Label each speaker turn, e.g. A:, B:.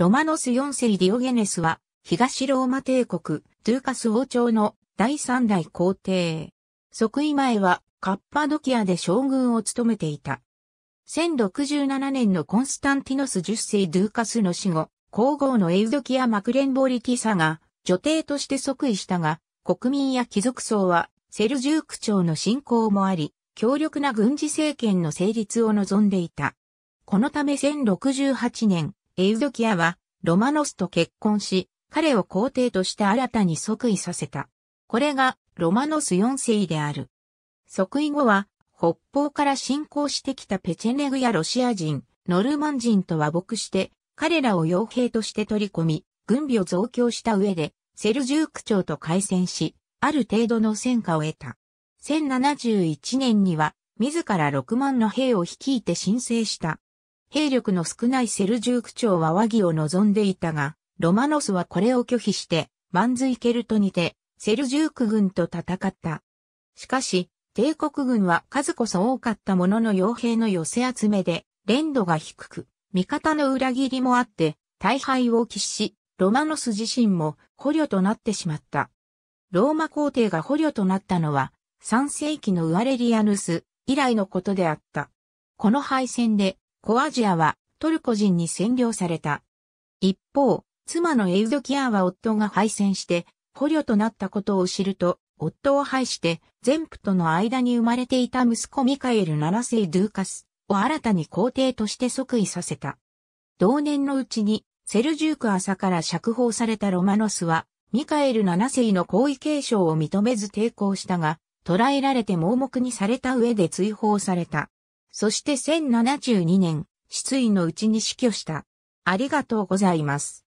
A: ロマノス4世ディオゲネスは、東ローマ帝国、トゥーカス王朝の第三代皇帝。即位前は、カッパドキアで将軍を務めていた。1067年のコンスタンティノス10世ドゥーカスの死後、皇后のエウドキア・マクレンボリティサが女帝として即位したが、国民や貴族層はセルジューク朝の信仰もあり、強力な軍事政権の成立を望んでいた。このため1068年、エウドキアは、ロマノスと結婚し、彼を皇帝として新たに即位させた。これが、ロマノス4世である。即位後は、北方から侵攻してきたペチェネグやロシア人、ノルマン人と和睦して、彼らを傭兵として取り込み、軍備を増強した上で、セルジューク朝と開戦し、ある程度の戦果を得た。1071年には、自ら6万の兵を率いて申請した。兵力の少ないセルジューク朝は和議を望んでいたが、ロマノスはこれを拒否して、マンズイケルトにて、セルジューク軍と戦った。しかし、帝国軍は数こそ多かったものの傭兵の寄せ集めで、連度が低く、味方の裏切りもあって、大敗を喫し、ロマノス自身も捕虜となってしまった。ローマ皇帝が捕虜となったのは、3世紀のウアレリアヌス以来のことであった。この敗戦でコアジアはトルコ人に占領された。一方、妻のエウドキアは夫が敗戦して捕虜となったことを知ると、夫を廃して、前夫との間に生まれていた息子ミカエル7世ドゥーカスを新たに皇帝として即位させた。同年のうちに、セルジューク朝から釈放されたロマノスは、ミカエル7世の皇位継承を認めず抵抗したが、捕らえられて盲目にされた上で追放された。そして1072年、失意のうちに死去した。ありがとうござ
B: います。